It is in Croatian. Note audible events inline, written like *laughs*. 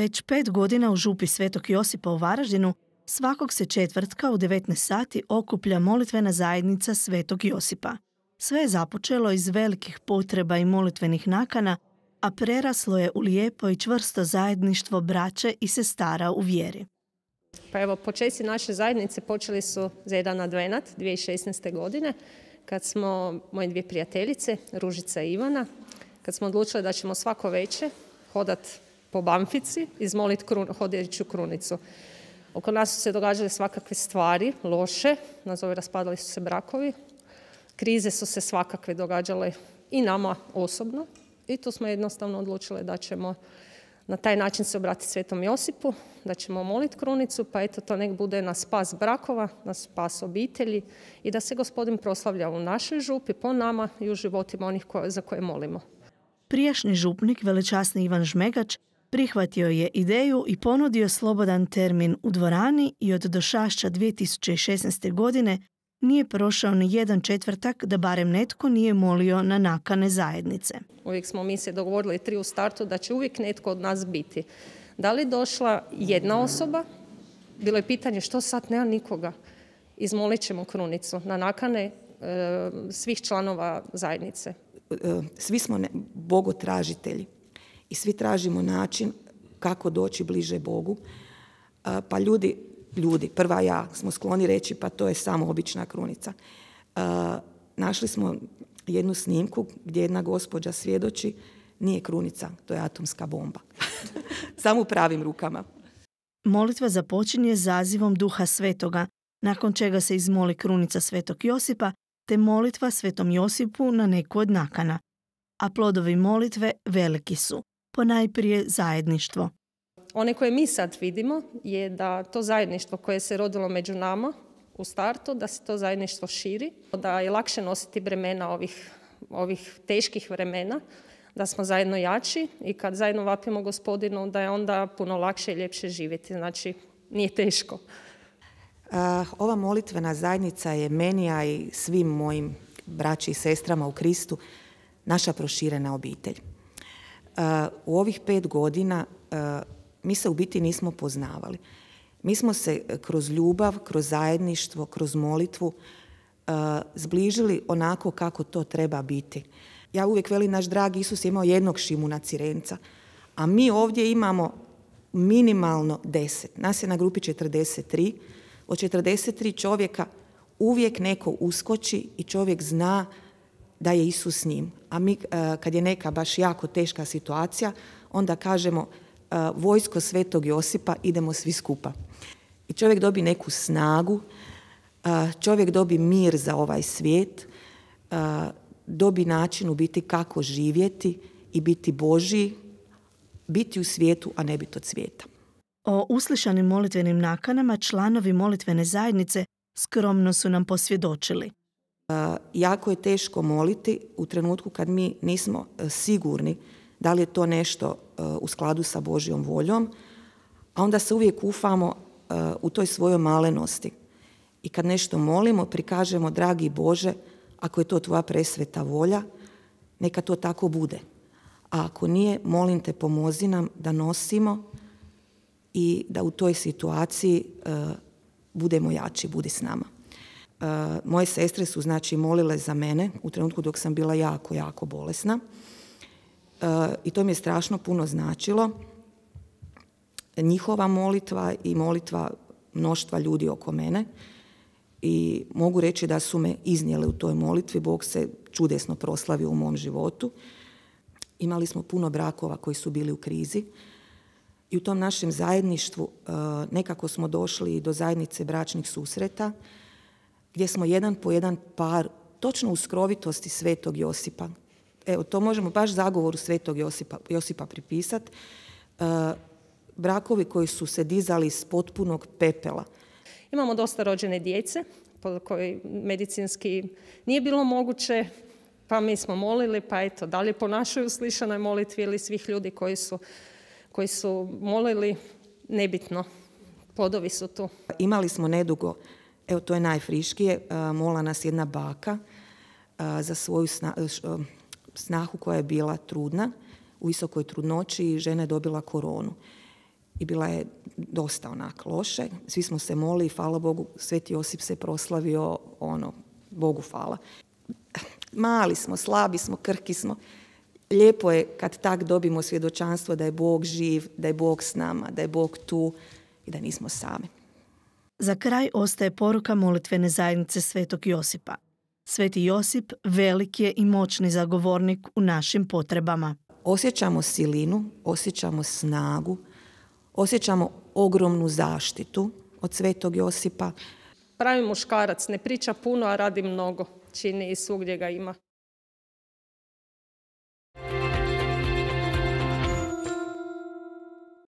Već pet godina u župi Svetog Josipa u Varaždinu svakog se četvrtka u 19 sati okuplja molitvena zajednica Svetog Josipa. Sve je započelo iz velikih potreba i molitvenih nakana, a preraslo je u lijepo i čvrsto zajedništvo braće i sestara u vjeri. Pa evo, počeci naše zajednice počeli su za jedan advenat 2016. godine, kad smo moje dvije prijateljice, Ružica i Ivana, kad smo odlučili da ćemo svako veće hodat po Banfici, izmolit krun, krunicu. Oko nas su se događale svakakve stvari, loše, nazove raspadali su se brakovi, krize su se svakakve događale i nama osobno i tu smo jednostavno odlučile da ćemo na taj način se obratiti Svetom Josipu, da ćemo moliti krunicu, pa eto to nek bude na spas brakova, na spas obitelji i da se gospodin proslavlja u našoj župi, po nama i u životima onih za koje molimo. Prijašnji župnik, velečasni Ivan Žmegač, prihvatio je ideju i ponudio slobodan termin u dvorani i od došašća 2016. godine nije prošao ni jedan četvrtak da barem netko nije molio na nakane zajednice. Uvijek smo mi se dogovorili tri u startu da će uvijek netko od nas biti. Da li došla jedna osoba? Bilo je pitanje što sad nema nikoga. Izmolit ćemo krunicu na nakane e, svih članova zajednice. E, svi smo bogotražitelji i svi tražimo način kako doći bliže Bogu. E, pa ljudi, ljudi, prva ja, smo skloni reći pa to je samo obična krunica. E, našli smo jednu snimku gdje jedna gospođa svjedoči nije krunica, to je atomska bomba. *laughs* samo u pravim rukama. Molitva započinje zazivom Duha Svetoga, nakon čega se izmoli krunica Svetog Josipa, te molitva Svetom Josipu na neku od nakana. A plodovi molitve veliki su ponajprije zajedništvo. One koje mi sad vidimo je da to zajedništvo koje se rodilo među nama u startu, da se to zajedništvo širi, da je lakše nositi bremena ovih, ovih teških vremena, da smo zajedno jači i kad zajedno vapimo gospodinu da je onda puno lakše i ljepše živjeti. Znači, nije teško. Ova molitvena zajednica je meni, a i svim mojim braći i sestrama u Kristu, naša proširena obitelj u ovih pet godina e, mi se u biti nismo poznavali. Mi smo se kroz ljubav, kroz zajedništvo, kroz molitvu e, zbližili onako kako to treba biti. Ja uvijek velim, naš dragi Isus je imao jednog Šimuna Cirenca, a mi ovdje imamo minimalno deset. Nas je na grupi 43. Od 43 čovjeka uvijek neko uskoči i čovjek zna da je Isus s njim. A mi eh, kad je neka baš jako teška situacija, onda kažemo eh, vojsko svetog Josipa idemo svi skupa. I čovjek dobi neku snagu, eh, čovjek dobi mir za ovaj svijet, dobi način u biti kako živjeti i biti Božiji, biti u svijetu, a ne biti od svijeta. O uslišanim molitvenim nakanama članovi molitvene zajednice skromno su nam posvjedočili jako je teško moliti u trenutku kad mi nismo e, sigurni da li je to nešto e, u skladu sa Božjom voljom, a onda se uvijek ufamo e, u toj svojoj malenosti. I kad nešto molimo, prikažemo, dragi Bože, ako je to tvoja presveta volja, neka to tako bude. A ako nije, molim te, pomozi nam da nosimo i da u toj situaciji budemo jači, budi s nama. Eh, moje sestre su znači molile za mene u trenutku dok sam bila jako, jako bolesna. Eh, I to mi je strašno puno značilo. Njihova molitva i molitva mnoštva ljudi oko mene i mogu reći da su me iznijele u toj molitvi. Bog se čudesno proslavio u mom životu. Imali smo puno brakova koji su bili u krizi i u tom našem zajedništvu eh, nekako smo došli do zajednice bračnih susreta gdje smo jedan po jedan par, točno u skrovitosti svetog Josipa. Evo, to možemo baš zagovoru svetog Josipa, Josipa pripisati. E, brakovi koji su se dizali iz potpunog pepela. Imamo dosta rođene djece, koji medicinski nije bilo moguće, pa mi smo molili, pa eto, da li po našoj uslišanoj molitvi ili svih ljudi koji su, koji su molili, nebitno, Podovi su tu. Imali smo nedugo Evo, to je najfriškije. E, mola nas jedna baka e, za svoju e, snahu koja je bila trudna u visokoj trudnoći i žena je dobila koronu. I bila je dosta onak loše. Svi smo se molili, i hvala Bogu, Sveti Josip se proslavio, ono, Bogu hvala. Mali smo, slabi smo, krki smo. Lijepo je kad tak dobimo svjedočanstvo da je Bog živ, da je Bog s nama, da je Bog tu i da nismo sami. Za kraj ostaje poruka molitvene zajednice Svetog Josipa. Sveti Josip velik je i moćni zagovornik u našim potrebama. Osjećamo silinu, osjećamo snagu, osjećamo ogromnu zaštitu od Svetog Josipa. Pravi muškarac ne priča puno, a radi mnogo. Čini i svugdje ga ima.